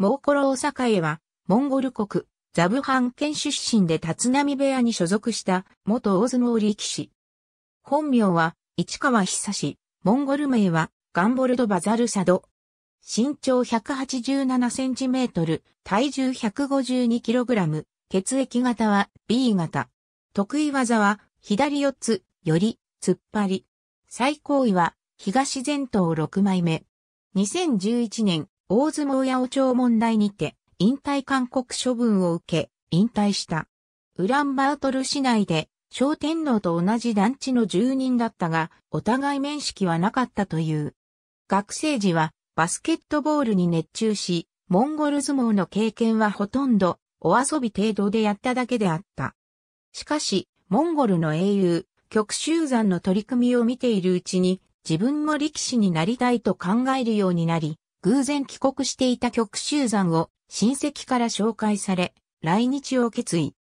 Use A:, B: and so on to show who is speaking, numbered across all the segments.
A: モーコロ大阪へは、モンゴル国、ザブハン県出身で立浪部屋に所属した元大相撲力士。本名は市川久志、モンゴル名はガンボルド・バザルサド。身長187センチメートル、体重152キログラム、血液型は B 型。得意技は左四つ、より、突っ張り。最高位は東前頭6枚目。2011年大相撲八百長問題にて、引退勧告処分を受け、引退した。ウランバートル市内で、小天皇と同じ団地の住人だったが、お互い面識はなかったという。学生時は、バスケットボールに熱中し、モンゴル相撲の経験はほとんど、お遊び程度でやっただけであった。しかし、モンゴルの英雄、極州山の取り組みを見ているうちに、自分も力士になりたいと考えるようになり、偶然帰国していた極州山を親戚から紹介され、来日を決意。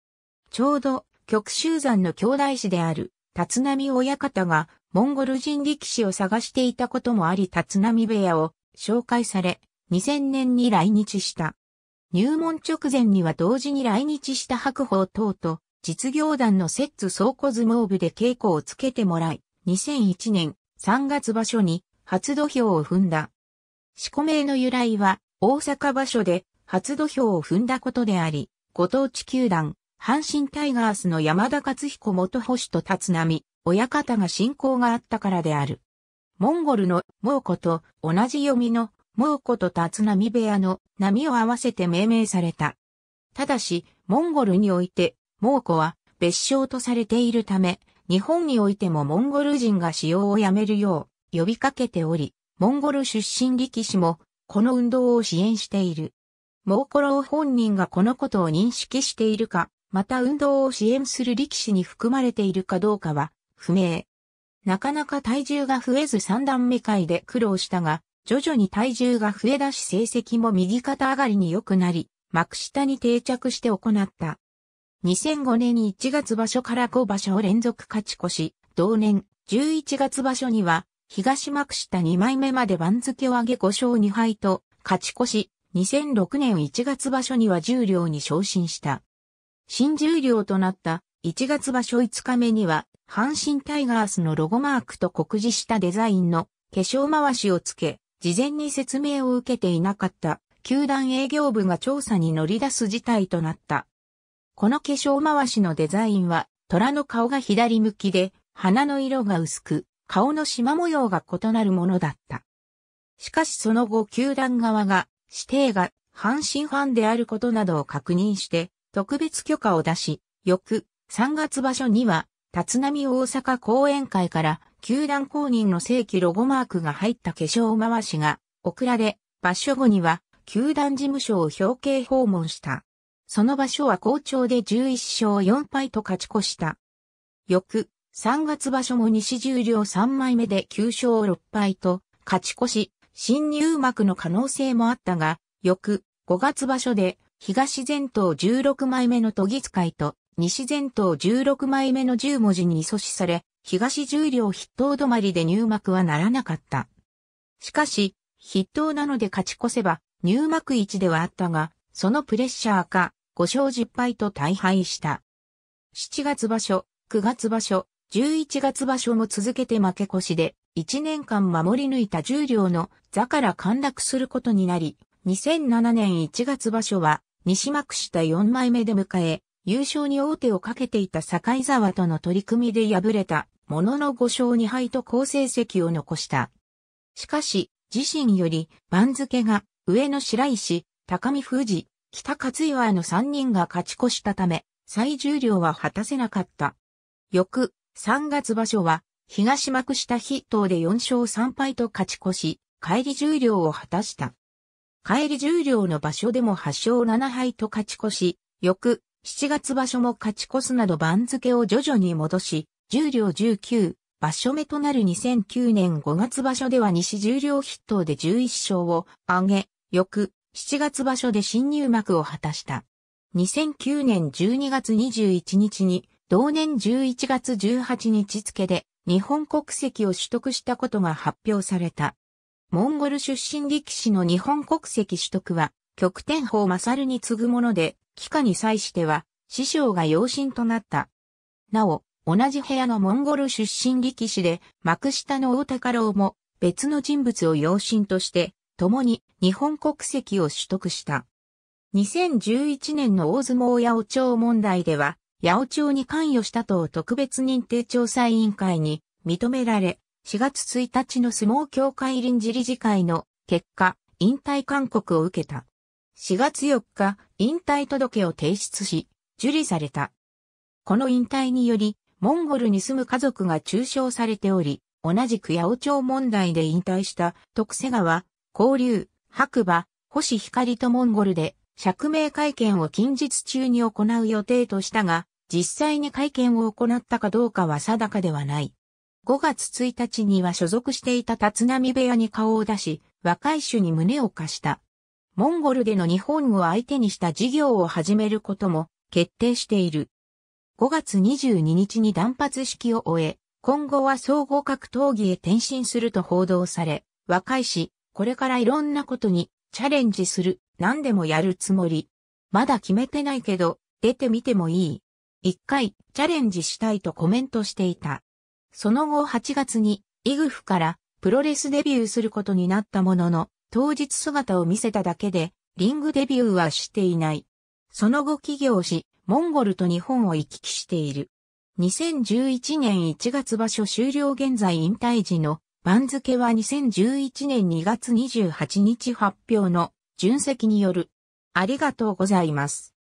A: ちょうど極州山の兄弟子である立浪親方がモンゴル人力士を探していたこともあり立浪部屋を紹介され、2000年に来日した。入門直前には同時に来日した白鵬等と実業団の摂津倉庫相撲部で稽古をつけてもらい、2001年3月場所に初土俵を踏んだ。四股名の由来は、大阪場所で初土俵を踏んだことであり、ご当地球団、阪神タイガースの山田勝彦元保守と立浪、親方が信仰があったからである。モンゴルの猛虎と同じ読みの猛虎と立浪部屋の波を合わせて命名された。ただし、モンゴルにおいて、猛虎は別称とされているため、日本においてもモンゴル人が使用をやめるよう呼びかけており、モンゴル出身力士も、この運動を支援している。モーコロー本人がこのことを認識しているか、また運動を支援する力士に含まれているかどうかは不明。なかなか体重が増えず三段目界で苦労したが、徐々に体重が増え出し成績も右肩上がりに良くなり、幕下に定着して行った。2005年1月場所から5場所を連続勝ち越し、同年11月場所には東幕下2枚目まで番付を上げ5勝2敗と、勝ち越し、2006年1月場所には十両に昇進した。新十両となった1月場所5日目には、阪神タイガースのロゴマークと告示したデザインの化粧回しをつけ、事前に説明を受けていなかった球団営業部が調査に乗り出す事態となった。この化粧回しのデザインは、虎の顔が左向きで、鼻の色が薄く、顔の縞模様が異なるものだった。しかしその後球団側が指定が阪神ファンであることなどを確認して特別許可を出し、翌3月場所には立浪大阪講演会から球団公認の正規ロゴマークが入った化粧回しが送られ、場所後には球団事務所を表敬訪問した。その場所は好調で11勝4敗と勝ち越した。翌3月場所も西十両3枚目で9勝6敗と、勝ち越し、新入幕の可能性もあったが、翌5月場所で東前頭16枚目の都議使いと西前頭16枚目の10文字に阻止され、東十両筆頭止まりで入幕はならなかった。しかし、筆頭なので勝ち越せば入幕1ではあったが、そのプレッシャーか5勝10敗と大敗した。7月場所、9月場所、11月場所も続けて負け越しで、1年間守り抜いた重量の座から陥落することになり、2007年1月場所は、西幕下4枚目で迎え、優勝に大手をかけていた境沢との取り組みで敗れた、ものの5勝2敗と好成績を残した。しかし、自身より番付が上野白石、高見富士、北勝岩の3人が勝ち越したため、最重量は果たせなかった。翌、3月場所は、東幕下筆頭で4勝3敗と勝ち越し、帰り重量を果たした。帰り重量の場所でも8勝7敗と勝ち越し、翌7月場所も勝ち越すなど番付を徐々に戻し、重量19、場所目となる2009年5月場所では西重量筆頭で11勝を挙げ、翌7月場所で新入幕を果たした。2009年12月21日に同年11月18日付で日本国籍を取得したことが発表された。モンゴル出身力士の日本国籍取得は、極天法勝に次ぐもので、帰化に際しては、師匠が養親となった。なお、同じ部屋のモンゴル出身力士で、幕下の大高郎も、別の人物を養親として、共に日本国籍を取得した。2011年の大相撲やお町問題では、八百長に関与したと特別認定調査委員会に認められ、4月1日の相撲協会臨時理事会の結果、引退勧告を受けた。4月4日、引退届を提出し、受理された。この引退により、モンゴルに住む家族が中傷されており、同じく八百長問題で引退した徳瀬川、交流、白馬、星光とモンゴルで釈明会見を近日中に行う予定としたが、実際に会見を行ったかどうかは定かではない。5月1日には所属していた立浪部屋に顔を出し、若い種に胸を貸した。モンゴルでの日本を相手にした事業を始めることも決定している。5月22日に断髪式を終え、今後は総合格闘技へ転身すると報道され、若いし、これからいろんなことにチャレンジする、何でもやるつもり。まだ決めてないけど、出てみてもいい。一回、チャレンジしたいとコメントしていた。その後8月に、イグフから、プロレスデビューすることになったものの、当日姿を見せただけで、リングデビューはしていない。その後起業し、モンゴルと日本を行き来している。2011年1月場所終了現在引退時の番付は2011年2月28日発表の、純席による。ありがとうございます。